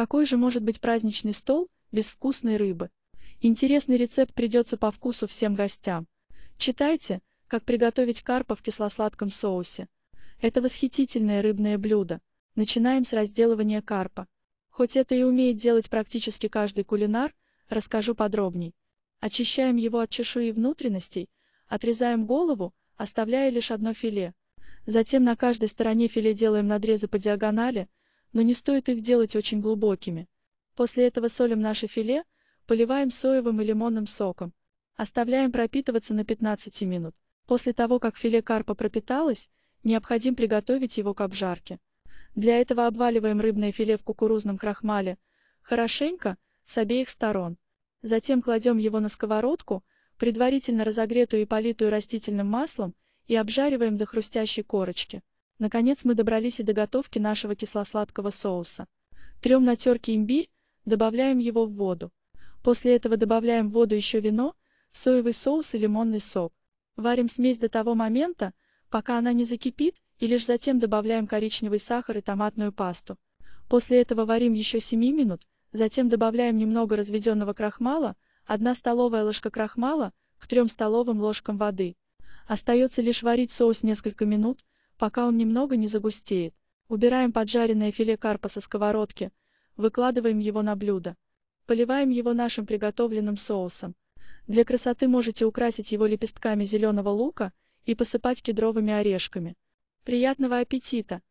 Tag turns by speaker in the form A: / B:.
A: Какой же может быть праздничный стол без вкусной рыбы? Интересный рецепт придется по вкусу всем гостям. Читайте, как приготовить карпа в кисло-сладком соусе. Это восхитительное рыбное блюдо. Начинаем с разделывания карпа. Хоть это и умеет делать практически каждый кулинар, расскажу подробней. Очищаем его от чешуи и внутренностей, отрезаем голову, оставляя лишь одно филе. Затем на каждой стороне филе делаем надрезы по диагонали, но не стоит их делать очень глубокими. После этого солим наше филе, поливаем соевым и лимонным соком. Оставляем пропитываться на 15 минут. После того, как филе карпа пропиталось, необходимо приготовить его к обжарке. Для этого обваливаем рыбное филе в кукурузном крахмале, хорошенько, с обеих сторон. Затем кладем его на сковородку, предварительно разогретую и политую растительным маслом, и обжариваем до хрустящей корочки. Наконец мы добрались и до готовки нашего кисло-сладкого соуса. Трем на терке имбирь, добавляем его в воду. После этого добавляем в воду еще вино, соевый соус и лимонный сок. Варим смесь до того момента, пока она не закипит, и лишь затем добавляем коричневый сахар и томатную пасту. После этого варим еще 7 минут, затем добавляем немного разведенного крахмала, 1 столовая ложка крахмала, к 3 столовым ложкам воды. Остается лишь варить соус несколько минут, пока он немного не загустеет. Убираем поджаренное филе карпа со сковородки, выкладываем его на блюдо. Поливаем его нашим приготовленным соусом. Для красоты можете украсить его лепестками зеленого лука и посыпать кедровыми орешками. Приятного аппетита!